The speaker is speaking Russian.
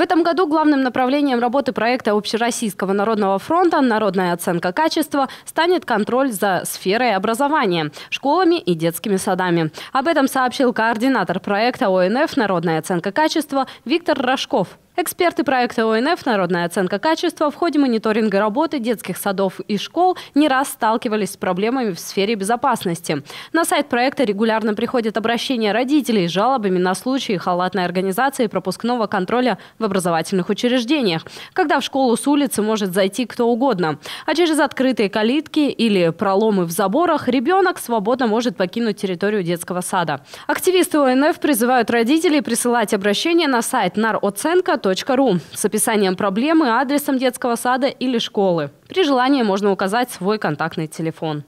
В этом году главным направлением работы проекта Общероссийского народного фронта «Народная оценка качества» станет контроль за сферой образования, школами и детскими садами. Об этом сообщил координатор проекта ОНФ «Народная оценка качества» Виктор Рожков. Эксперты проекта ОНФ «Народная оценка качества» в ходе мониторинга работы детских садов и школ не раз сталкивались с проблемами в сфере безопасности. На сайт проекта регулярно приходят обращения родителей с жалобами на случаи халатной организации пропускного контроля в образовательных учреждениях, когда в школу с улицы может зайти кто угодно. А через открытые калитки или проломы в заборах ребенок свободно может покинуть территорию детского сада. Активисты ОНФ призывают родителей присылать обращения на сайт нароценка.ру ru с описанием проблемы, адресом детского сада или школы. При желании можно указать свой контактный телефон.